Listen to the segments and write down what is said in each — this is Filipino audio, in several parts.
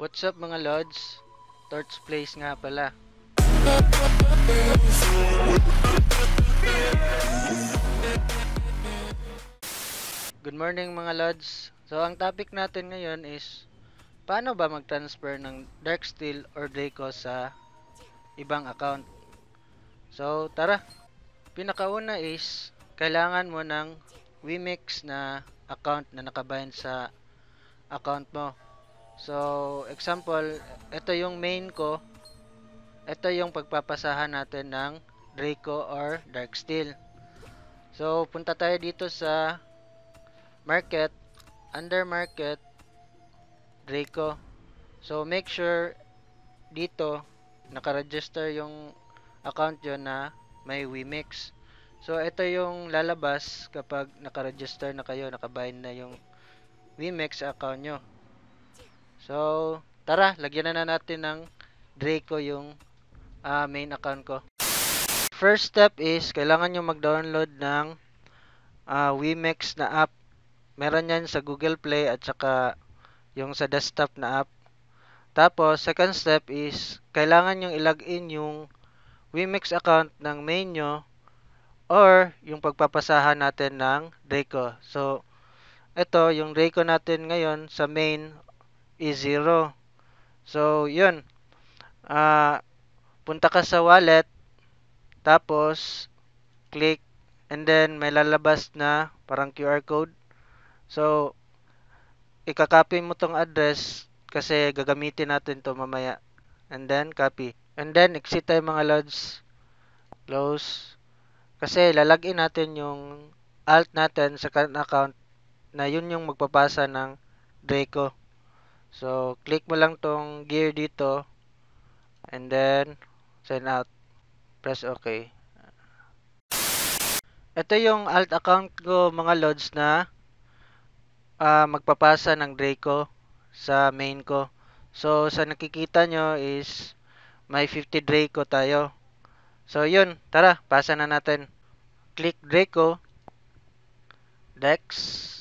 What's up mga lods? Torch Place nga pala. Good morning mga lods. So ang topic natin ngayon is paano ba mag-transfer ng Dark Steel or Draco sa ibang account. So tara. Pinakauna is kailangan mo ng Wemix na account na nakabind sa account mo. So, example, ito yung main ko. Ito yung pagpapasahan natin ng Draco or Dark Steel. So, punta tayo dito sa market, under market, Draco. So, make sure dito nakaregister yung account yon na may Wemix. So, ito yung lalabas kapag nakaregister na kayo, nakabind na yung Wemix account nyo. So, tara, lagyan na, natin ng Draco yung uh, main account ko. First step is, kailangan nyo mag-download ng uh, ah, Wimex na app. Meron yan sa Google Play at saka yung sa desktop na app. Tapos, second step is, kailangan nyo i in yung Wimex account ng main nyo or yung pagpapasahan natin ng Draco. So, ito, yung Draco natin ngayon sa main is e 0. So, yun. Uh, punta ka sa wallet, tapos, click, and then, may lalabas na parang QR code. So, ikakopy mo tong address kasi gagamitin natin to mamaya. And then, copy. And then, exit tayo mga lods. Close. Kasi, lalagin natin yung alt natin sa current account na yun yung magpapasa ng Draco. So, click mo lang tong gear dito and then sign out. Press OK. Ito yung alt account ko mga lods na uh, magpapasa ng Draco sa main ko. So, sa nakikita nyo is may 50 Draco tayo. So, yun. Tara, pasa na natin. Click Draco. Dex.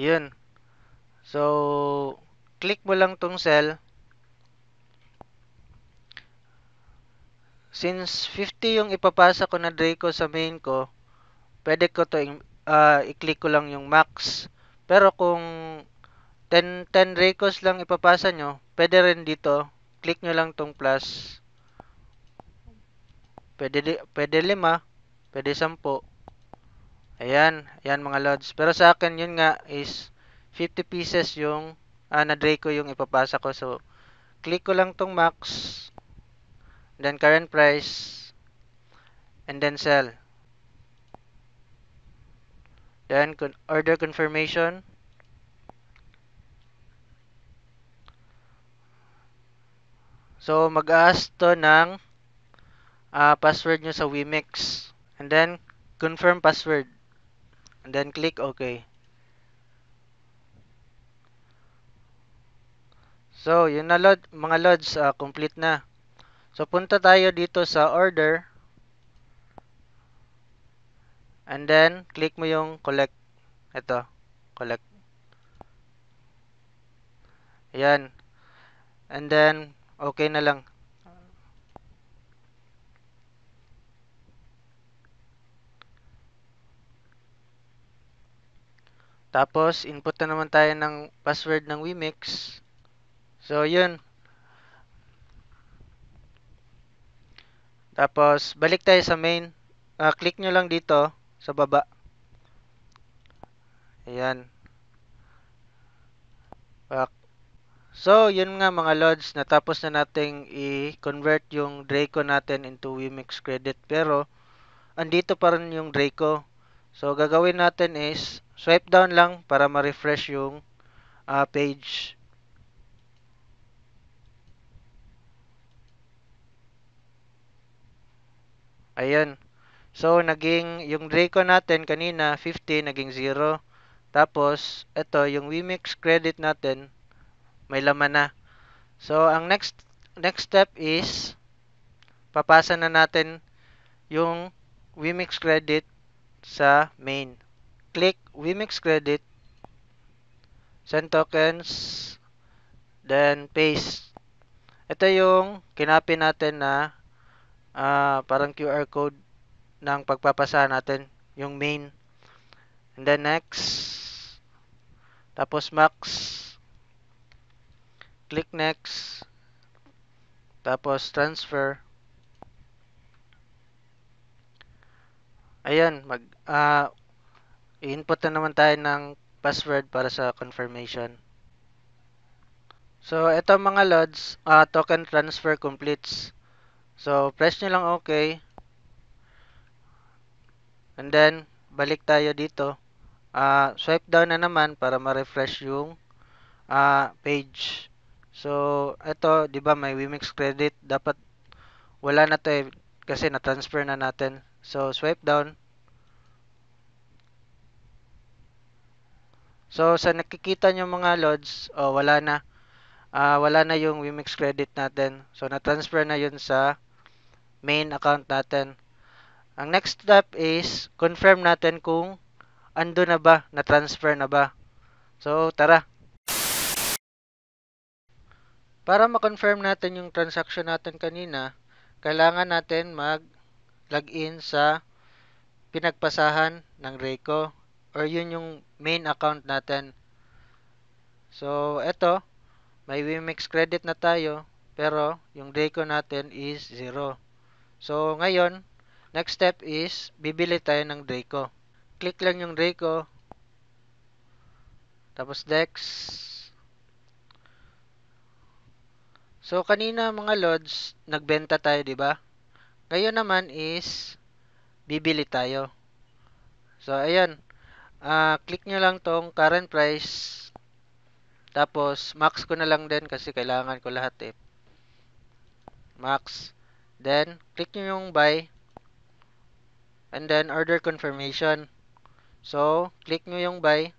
Ayun. So, click mo lang tong cell. Since 50 yung ipapasa ko na Draco sa main ko, pwede ko to uh, i-click ko lang yung max. Pero kung 10, 10 Dracos lang ipapasa nyo, pwede rin dito. Click nyo lang tong plus. Pwede, pwede lima, pwede sampo. Ayan, ayan mga lords. Pero sa akin yun nga is 50 pieces yung ah, na Draco yung ipapasa ko. So click ko lang tong max then current price and then sell. Then con order confirmation. So mag-ask to ng uh, password nyo sa Wemix and then confirm password and then click OK. So, yun na lod, mga lods, uh, ah, complete na. So, punta tayo dito sa order. And then, click mo yung collect. Ito, collect. Ayan. And then, okay na lang. Tapos, input na naman tayo ng password ng Wemix. So, yun. Tapos, balik tayo sa main. Uh, click nyo lang dito, sa baba. Ayan. Back. So, yun nga mga lods, natapos na nating i-convert yung Draco natin into Wemix credit. Pero, andito pa rin yung Draco. So, gagawin natin is, Swipe down lang para ma-refresh yung uh, page. Ayan. So, naging yung Draco natin kanina, 50, naging 0. Tapos, ito, yung Wemix credit natin, may laman na. So, ang next next step is, papasa na natin yung Wemix credit sa main click Wemix Credit, send tokens, then paste. Ito yung kinapin natin na uh, parang QR code ng pagpapasa natin, yung main. And then next, tapos max, click next, tapos transfer. Ayan, mag, uh, I-input na naman tayo ng password para sa confirmation. So, ito mga lods, uh, token transfer completes. So, press nyo lang OK. And then, balik tayo dito. Uh, swipe down na naman para ma-refresh yung uh, page. So, ito, di ba may Wemix credit. Dapat wala na to eh, kasi na-transfer na natin. So, swipe down. So sa nakikita nyo mga lods, oh, wala na. Uh, wala na yung Wemix credit natin. So na-transfer na yun sa main account natin. Ang next step is confirm natin kung ando na ba, na-transfer na ba. So tara. Para ma-confirm natin yung transaction natin kanina, kailangan natin mag-login sa pinagpasahan ng Rayco or yun yung main account natin. So, eto, may Wemix credit na tayo, pero yung Deco natin is 0. So, ngayon, next step is, bibili tayo ng Deco. Click lang yung Deco, tapos Dex, So kanina mga lords, nagbenta tayo, 'di ba? Ngayon naman is bibili tayo. So ayan, uh, click nyo lang tong current price. Tapos, max ko na lang din kasi kailangan ko lahat eh. Max. Then, click nyo yung buy. And then, order confirmation. So, click nyo yung buy.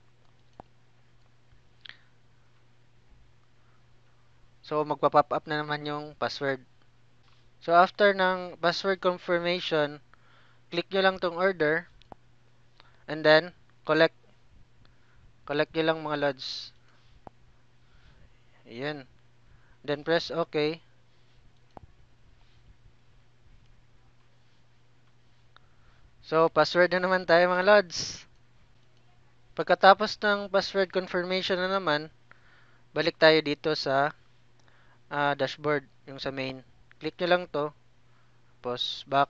So, magpa-pop up na naman yung password. So, after ng password confirmation, click nyo lang tong order. And then, collect collect nyo lang mga lods ayan then press ok so password na naman tayo mga lods pagkatapos ng password confirmation na naman balik tayo dito sa uh, dashboard yung sa main click nyo lang to tapos back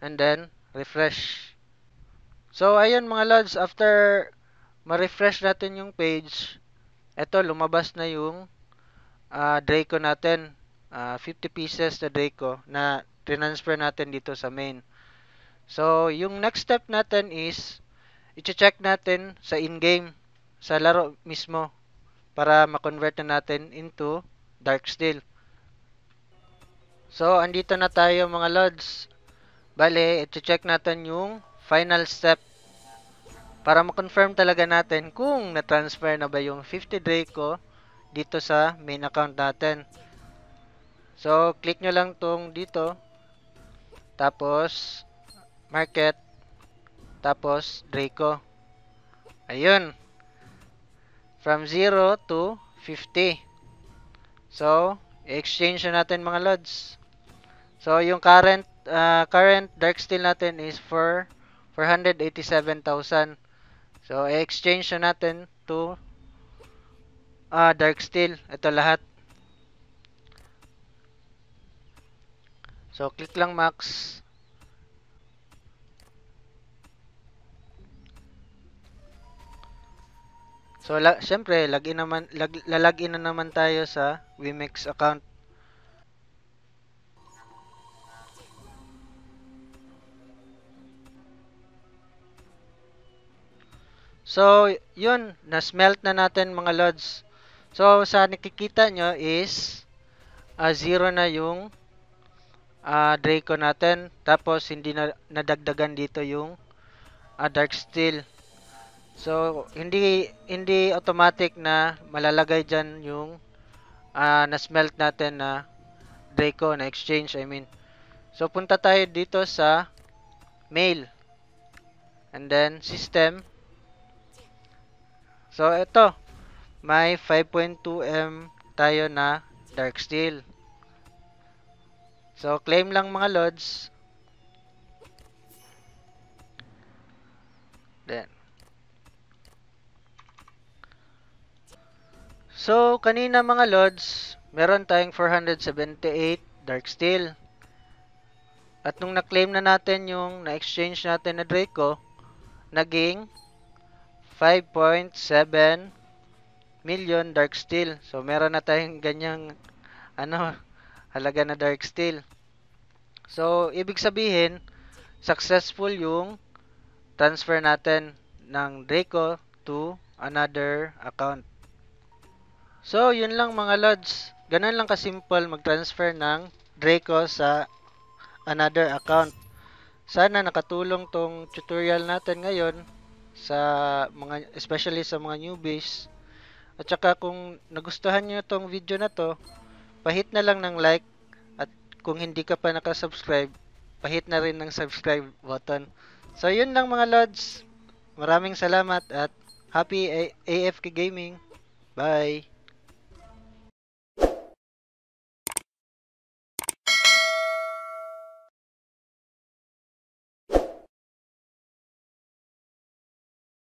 and then Refresh. So, ayun mga lods, after ma-refresh natin yung page, eto, lumabas na yung uh, Draco natin. Uh, ah, 50 pieces na Draco na transfer natin dito sa main. So, yung next step natin is, i-check natin sa in-game, sa laro mismo, para ma-convert na natin into Dark Steel. So, andito na tayo mga lods. Bale, iti-check natin yung final step para ma-confirm talaga natin kung na-transfer na ba yung 50 Draco dito sa main account natin. So, click nyo lang tong dito. Tapos, market. Tapos, Draco. Ayun. From 0 to 50. So, exchange na natin mga lods. So, yung current uh, current dark steel natin is for 487,000. So, i-exchange natin to uh, dark steel. Ito lahat. So, click lang max. So, la syempre, lag-in naman, lag, lalagin na naman tayo sa Wimex account. So, yun, na-smelt na natin mga lods. So, sa nakikita nyo is uh, zero na yung uh, Draco natin. Tapos, hindi na nadagdagan dito yung uh, Dark Steel. So, hindi hindi automatic na malalagay dyan yung uh, na-smelt natin na Draco, na exchange, I mean. So, punta tayo dito sa mail. And then, system. So, ito. May 5.2M tayo na dark steel. So, claim lang mga lods. Then. So, kanina mga lods, meron tayong 478 dark steel. At nung na-claim na natin yung na-exchange natin na Draco, naging 5.7 million dark steel. So meron na tayong ganyang ano halaga na dark steel. So ibig sabihin successful yung transfer natin ng Draco to another account. So yun lang mga lords. Ganun lang kasimple mag-transfer ng Draco sa another account. Sana nakatulong tong tutorial natin ngayon sa mga especially sa mga newbies. At saka kung nagustuhan niyo tong video na to, pahit na lang ng like at kung hindi ka pa naka-subscribe, pahit na rin ng subscribe button. So yun lang mga lords. Maraming salamat at happy AFK gaming. Bye.